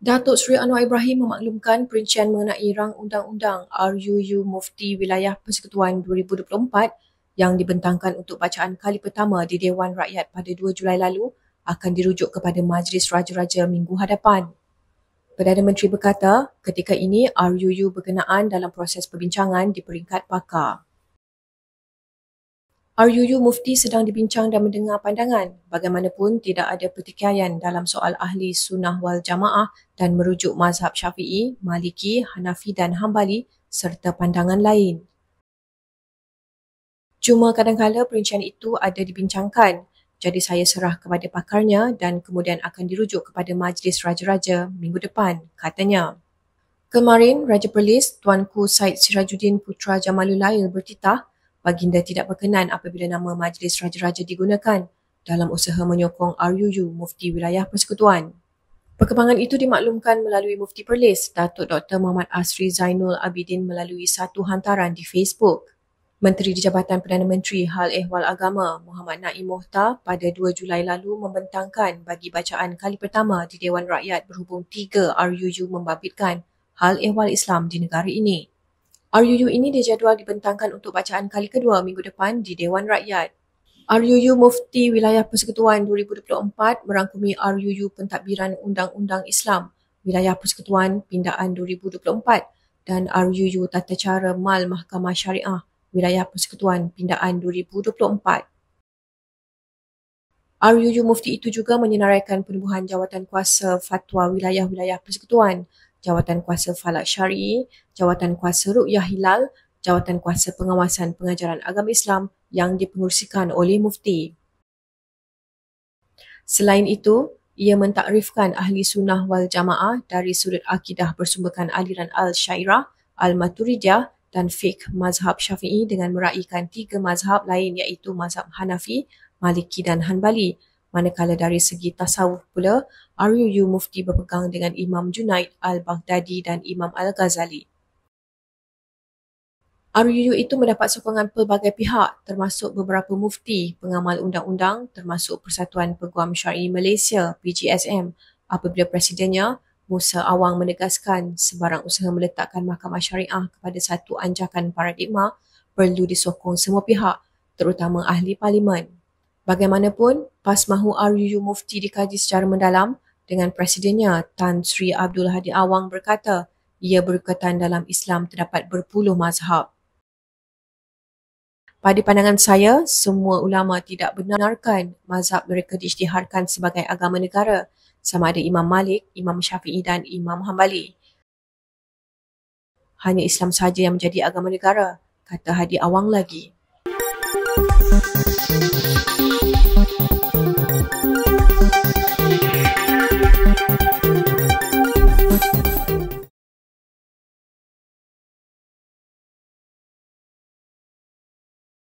Datuk Seri Anwar Ibrahim memaklumkan perincian mengenai rang undang-undang RUU Mufti Wilayah Persekutuan 2024 yang dibentangkan untuk bacaan kali pertama di Dewan Rakyat pada 2 Julai lalu akan dirujuk kepada Majlis Raja-Raja minggu hadapan. Perdana Menteri berkata, ketika ini RUU berkenaan dalam proses perbincangan di peringkat pakar. RUU Mufti sedang dibincang dan mendengar pandangan. Bagaimanapun, tidak ada pertikaian dalam soal ahli sunnah wal jamaah dan merujuk mazhab syafi'i, maliki, hanafi dan hambali serta pandangan lain. Cuma kadang kadangkala perincian itu ada dibincangkan. Jadi saya serah kepada pakarnya dan kemudian akan dirujuk kepada majlis raja-raja minggu depan, katanya. Kemarin, Raja Perlis, Tuanku Said Sirajuddin Putra Jamalulail bertitah baginda tidak berkenan apabila nama Majlis Raja-Raja digunakan dalam usaha menyokong RUU Mufti Wilayah Persekutuan. Perkembangan itu dimaklumkan melalui Mufti Perlis, Datuk Dr. Muhammad Asri Zainul Abidin melalui satu hantaran di Facebook. Menteri di Jabatan Perdana Menteri Hal Ehwal Agama, Muhammad Naim Mohtar pada 2 Julai lalu membentangkan bagi bacaan kali pertama di Dewan Rakyat berhubung tiga RUU membabitkan Hal Ehwal Islam di negara ini. RUU ini dijadual dibentangkan untuk bacaan kali kedua minggu depan di Dewan Rakyat. RUU Mufti Wilayah Persekutuan 2024 merangkumi RUU Pentadbiran Undang-Undang Islam Wilayah Persekutuan Pindaan 2024 dan RUU Tata Cara Mal Mahkamah Syariah Wilayah Persekutuan Pindaan 2024. RUU Mufti itu juga menyenaraikan penubuhan jawatan kuasa fatwa wilayah-wilayah persekutuan jawatan kuasa falak syari, jawatan kuasa rukyah hilal, jawatan kuasa pengawasan pengajaran agama Islam yang dipengerusikan oleh mufti. Selain itu, ia mentakrifkan ahli sunnah wal jamaah dari sudut akidah bersumberkan aliran al-syairah, al-maturidiyah dan fiqh mazhab syafi'i dengan meraihkan tiga mazhab lain iaitu mazhab Hanafi, Maliki dan Hanbali Manakala dari segi tasawuf pula, RUU Mufti berpegang dengan Imam Junaid Al-Baghdadi dan Imam Al-Ghazali. RUU itu mendapat sokongan pelbagai pihak termasuk beberapa mufti, pengamal undang-undang termasuk Persatuan Peguam Syari Malaysia, PGSM apabila presidennya Musa Awang menegaskan sebarang usaha meletakkan mahkamah syariah kepada satu anjakan paradigma perlu disokong semua pihak terutama ahli parlimen. Bagaimanapun, PAS mahu RUU Mufti dikaji secara mendalam dengan Presidennya Tan Sri Abdul Hadi Awang berkata ia berkaitan dalam Islam terdapat berpuluh mazhab. Pada pandangan saya, semua ulama tidak benarkan mazhab mereka diisytiharkan sebagai agama negara sama ada Imam Malik, Imam Syafi'i dan Imam Hanbali. Hanya Islam sahaja yang menjadi agama negara, kata Hadi Awang lagi.